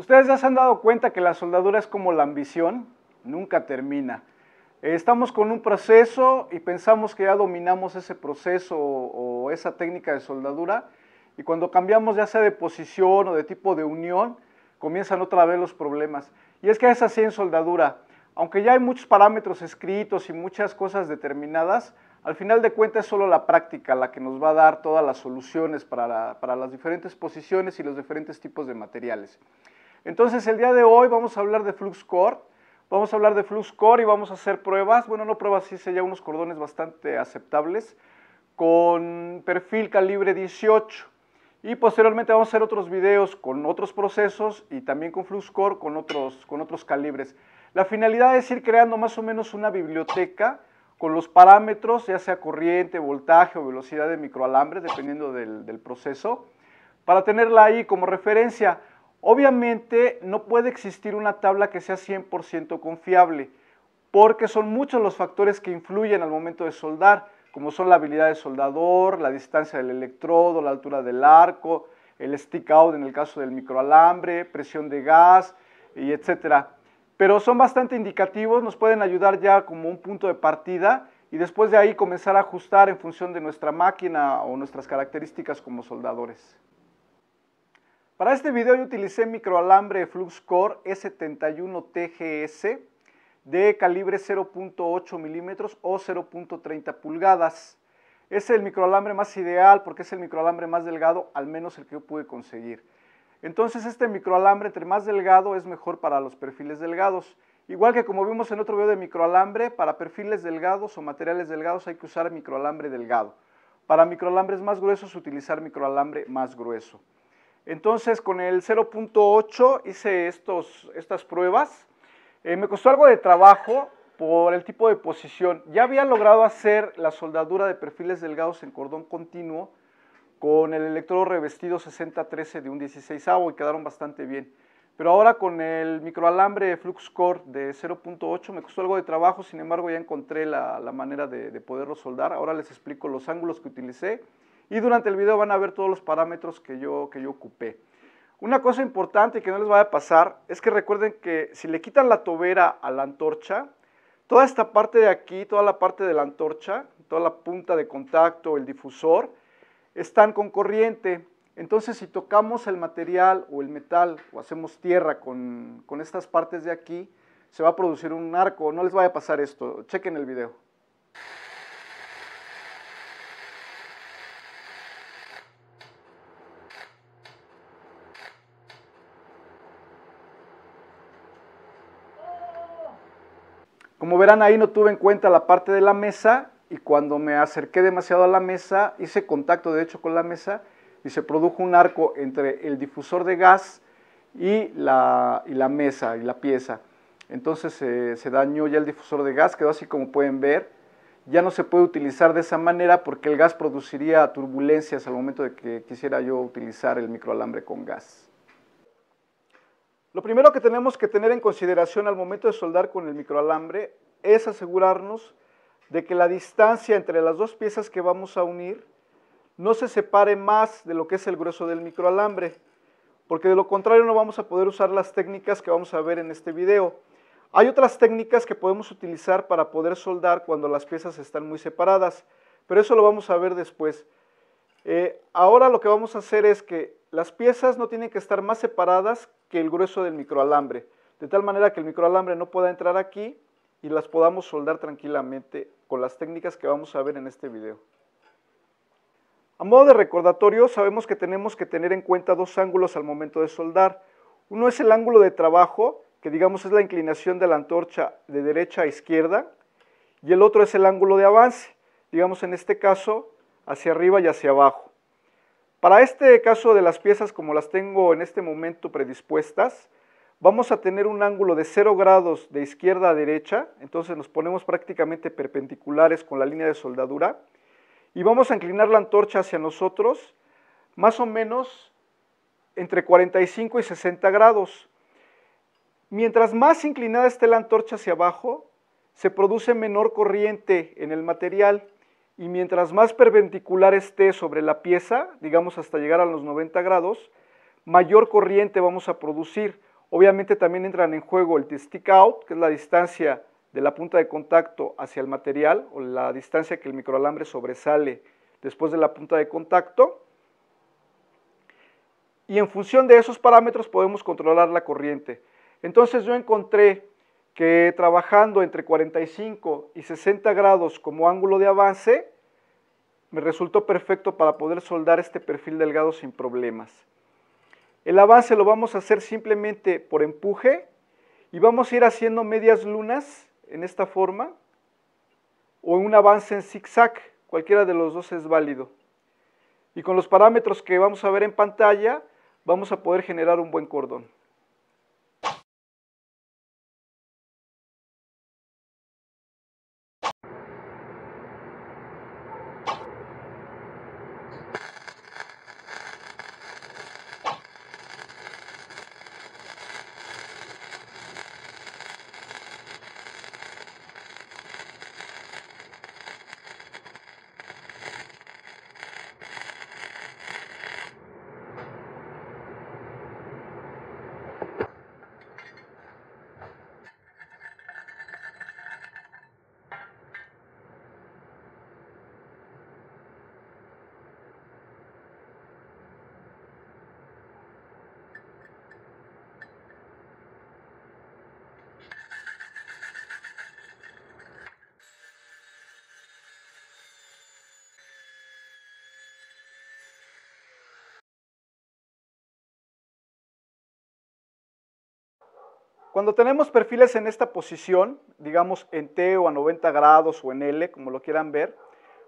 Ustedes ya se han dado cuenta que la soldadura es como la ambición, nunca termina. Eh, estamos con un proceso y pensamos que ya dominamos ese proceso o, esa técnica de soldadura y cuando cambiamos ya sea de posición o de tipo de unión, comienzan otra vez los problemas. Y es que es así en soldadura. Aunque ya hay muchos parámetros escritos y muchas cosas determinadas, al final de cuentas es solo la práctica la que nos va a dar todas las soluciones para las diferentes posiciones y los diferentes tipos de materiales. Entonces el día de hoy vamos a hablar de FluxCore, vamos a hablar de FluxCore y vamos a hacer pruebas, bueno no pruebas, sí ya unos cordones bastante aceptables, con perfil calibre 18. Y posteriormente vamos a hacer otros videos con otros procesos y también con FluxCore con otros, con otros calibres. La finalidad es ir creando más o menos una biblioteca con los parámetros, ya sea corriente, voltaje o velocidad de microalambre dependiendo del proceso, para tenerla ahí como referencia. Obviamente no puede existir una tabla que sea 100% confiable, porque son muchos los factores que influyen al momento de soldar, como son la habilidad del soldador, la distancia del electrodo, la altura del arco, el stick out en el caso del microalambre, presión de gas, y etc. Pero son bastante indicativos, nos pueden ayudar ya como un punto de partida y después de ahí comenzar a ajustar en función de nuestra máquina o nuestras características como soldadores. Para este video yo utilicé microalambre FluxCore E71TGS de calibre 0.8 milímetros o 0.30 pulgadas. Es el microalambre más ideal porque es el microalambre más delgado, al menos el que yo pude conseguir. Entonces este microalambre entre más delgado es mejor para los perfiles delgados. Igual que como vimos en otro video de microalambre, para perfiles delgados o materiales delgados hay que usar microalambre delgado. Para microalambres más gruesos utilizar microalambre más grueso. Entonces con el 0.8 hice estas pruebas. Eh, me costó algo de trabajo por el tipo de posición. Ya había logrado hacer la soldadura de perfiles delgados en cordón continuo con el electrodo revestido 6013 de un 16 avo y quedaron bastante bien. Pero ahora con el microalambre flux core de 0.8 me costó algo de trabajo, sin embargo ya encontré la, manera de poderlo soldar. Ahora les explico los ángulos que utilicé y durante el video van a ver todos los parámetros que yo, que yo ocupé. Una cosa importante que no les vaya a pasar es que recuerden que si le quitan la tobera a la antorcha, toda esta parte de aquí, toda la parte de la antorcha, toda la punta de contacto, el difusor, están con corriente. Entonces si tocamos el material o el metal o hacemos tierra con, con estas partes de aquí, se va a producir un arco. No les vaya a pasar esto, chequen el video. Como verán ahí no tuve en cuenta la parte de la mesa y cuando me acerqué demasiado a la mesa, hice contacto de hecho con la mesa y se produjo un arco entre el difusor de gas y la, mesa y la pieza. Entonces eh, se dañó ya el difusor de gas, quedó así como pueden ver. Ya no se puede utilizar de esa manera porque el gas produciría turbulencias al momento de que quisiera yo utilizar el microalambre con gas. Lo primero que tenemos que tener en consideración al momento de soldar con el microalambre es asegurarnos de que la distancia entre las dos piezas que vamos a unir no se separe más de lo que es el grueso del microalambre, porque de lo contrario no vamos a poder usar las técnicas que vamos a ver en este video. Hay otras técnicas que podemos utilizar para poder soldar cuando las piezas están muy separadas, pero eso lo vamos a ver después. Eh, ahora lo que vamos a hacer es que las piezas no tienen que estar más separadas que el grueso del microalambre, de tal manera que el microalambre no pueda entrar aquí y las podamos soldar tranquilamente con las técnicas que vamos a ver en este video. A modo de recordatorio, sabemos que tenemos que tener en cuenta dos ángulos al momento de soldar. Uno es el ángulo de trabajo, que digamos es la inclinación de la antorcha de derecha a izquierda, y el otro es el ángulo de avance, digamos en este caso hacia arriba y hacia abajo. Para este caso de las piezas como las tengo en este momento predispuestas, vamos a tener un ángulo de 0 grados de izquierda a derecha, entonces nos ponemos prácticamente perpendiculares con la línea de soldadura y vamos a inclinar la antorcha hacia nosotros más o menos entre 45 y 60 grados. Mientras más inclinada esté la antorcha hacia abajo, se produce menor corriente en el material y mientras más perpendicular esté sobre la pieza, digamos hasta llegar a los 90 grados, mayor corriente vamos a producir. Obviamente también entran en juego el stick out, que es la distancia de la punta de contacto hacia el material o la distancia que el microalambre sobresale después de la punta de contacto. Y en función de esos parámetros podemos controlar la corriente. Entonces yo encontré que trabajando entre 45 y 60 grados como ángulo de avance, me resultó perfecto para poder soldar este perfil delgado sin problemas. El avance lo vamos a hacer simplemente por empuje y vamos a ir haciendo medias lunas en esta forma o un avance en zigzag, cualquiera de los dos es válido. Y con los parámetros que vamos a ver en pantalla, vamos a poder generar un buen cordón. Cuando tenemos perfiles en esta posición, digamos en T o a 90 grados o en L, como lo quieran ver,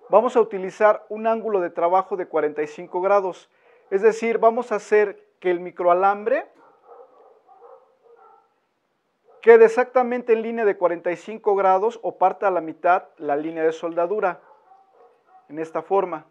vamos a utilizar un ángulo de trabajo de 45 grados. Es decir, vamos a hacer que el microalambre quede exactamente en línea de 45 grados o parte a la mitad la línea de soldadura, en esta forma.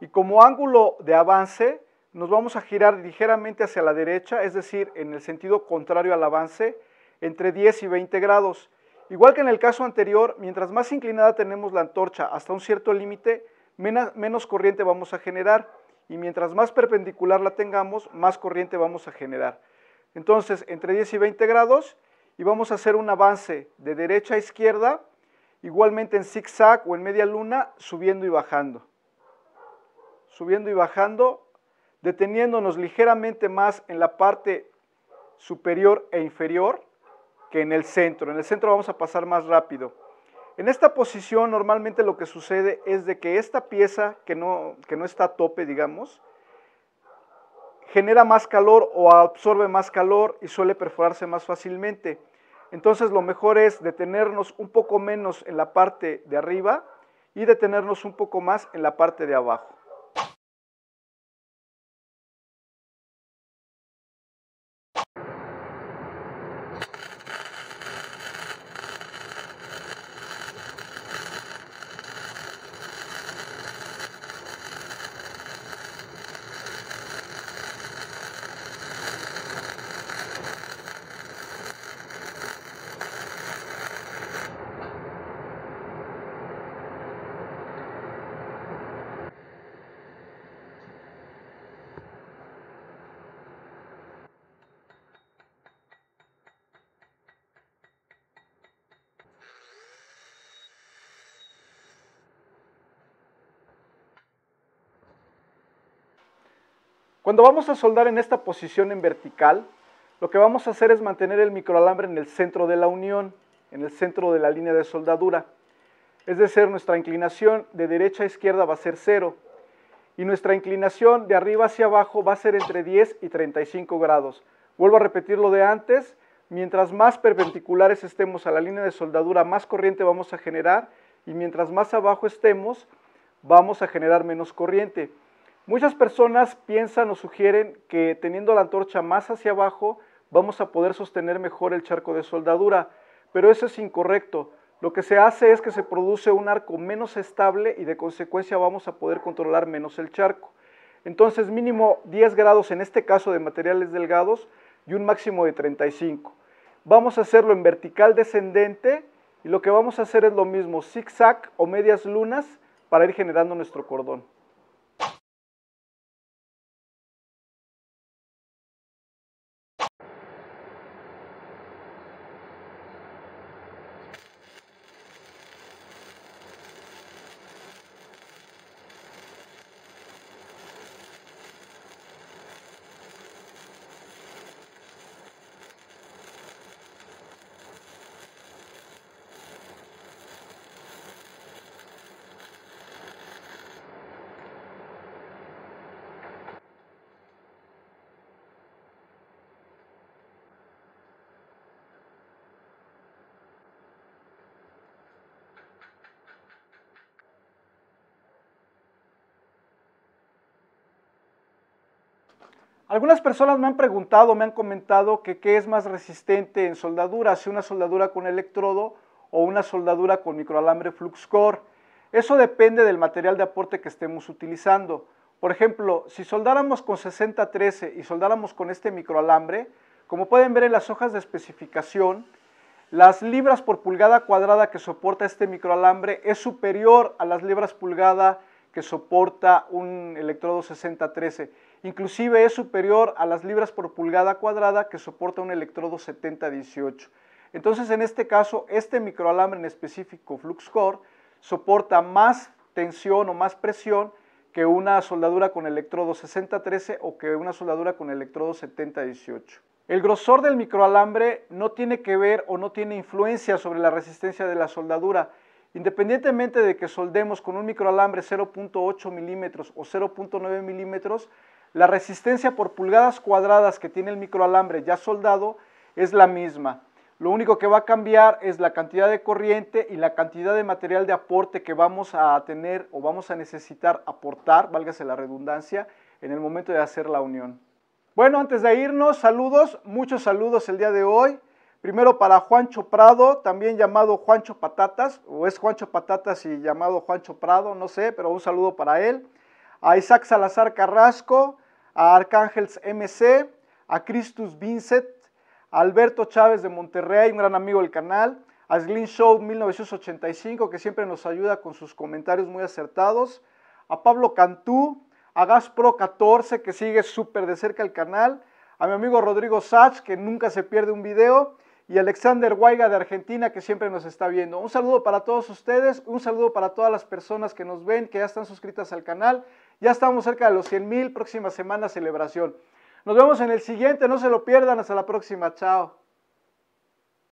Y como ángulo de avance, nos vamos a girar ligeramente hacia la derecha, es decir, en el sentido contrario al avance, entre 10 y 20 grados. Igual que en el caso anterior, mientras más inclinada tenemos la antorcha hasta un cierto límite, menos corriente vamos a generar y mientras más perpendicular la tengamos, más corriente vamos a generar. Entonces, entre 10 y 20 grados y vamos a hacer un avance de derecha a izquierda, igualmente en zigzag o en media luna, subiendo y bajando. Subiendo y bajando deteniéndonos ligeramente más en la parte superior e inferior que en el centro. En el centro vamos a pasar más rápido. En esta posición normalmente lo que sucede es de que esta pieza que no, que no está a tope, digamos, genera más calor o absorbe más calor y suele perforarse más fácilmente. Entonces lo mejor es detenernos un poco menos en la parte de arriba y detenernos un poco más en la parte de abajo. Cuando vamos a soldar en esta posición en vertical, lo que vamos a hacer es mantener el microalambre en el centro de la unión, en el centro de la línea de soldadura. Es decir, nuestra inclinación de derecha a izquierda va a ser cero y nuestra inclinación de arriba hacia abajo va a ser entre 10 y 35 grados. Vuelvo a repetir lo de antes, mientras más perpendiculares estemos a la línea de soldadura, más corriente vamos a generar y mientras más abajo estemos, vamos a generar menos corriente. Muchas personas piensan o sugieren que teniendo la antorcha más hacia abajo vamos a poder sostener mejor el charco de soldadura, pero eso es incorrecto. Lo que se hace es que se produce un arco menos estable y de consecuencia vamos a poder controlar menos el charco. Entonces mínimo 10 grados en este caso de materiales delgados y un máximo de 35. Vamos a hacerlo en vertical descendente y lo que vamos a hacer es lo mismo, zigzag o medias lunas para ir generando nuestro cordón. Algunas personas me han preguntado, me han comentado que qué es más resistente en soldadura, si una soldadura con electrodo o una soldadura con microalambre fluxcore. Eso depende del material de aporte que estemos utilizando. Por ejemplo, si soldáramos con 6013 y soldáramos con este microalambre, como pueden ver en las hojas de especificación, las libras por pulgada cuadrada que soporta este microalambre es superior a las libras pulgada que soporta un electrodo 6013. Inclusive es superior a las libras por pulgada cuadrada que soporta un electrodo 7018. Entonces, en este caso, este microalambre en específico FluxCore soporta más tensión o más presión que una soldadura con electrodo 6013 o que una soldadura con electrodo 7018. El grosor del microalambre no tiene que ver o no tiene influencia sobre la resistencia de la soldadura, Independientemente de que soldemos con un microalambre 0.8 milímetros o 0.9 milímetros, la resistencia por pulgadas cuadradas que tiene el microalambre ya soldado es la misma. Lo único que va a cambiar es la cantidad de corriente y la cantidad de material de aporte que vamos a tener o vamos a necesitar aportar, válgase la redundancia, en el momento de hacer la unión. Bueno, antes de irnos, saludos, muchos saludos el día de hoy. Primero para Juancho Prado, también llamado Juancho Patatas, o es Juancho Patatas y llamado Juancho Prado, no sé, pero un saludo para él. A Isaac Salazar Carrasco, a Arcángels MC, a Christus Vincent, a Alberto Chávez de Monterrey, un gran amigo del canal, a Slim Show 1985, que siempre nos ayuda con sus comentarios muy acertados, a Pablo Cantú, a Gaspro 14, que sigue súper de cerca el canal, a mi amigo Rodrigo Sachs, que nunca se pierde un video, y Alexander Huayga de Argentina que siempre nos está viendo. Un saludo para todos ustedes, un saludo para todas las personas que nos ven, que ya están suscritas al canal. Ya estamos cerca de los 100 mil, próxima semana celebración. Nos vemos en el siguiente, no se lo pierdan, hasta la próxima, chao.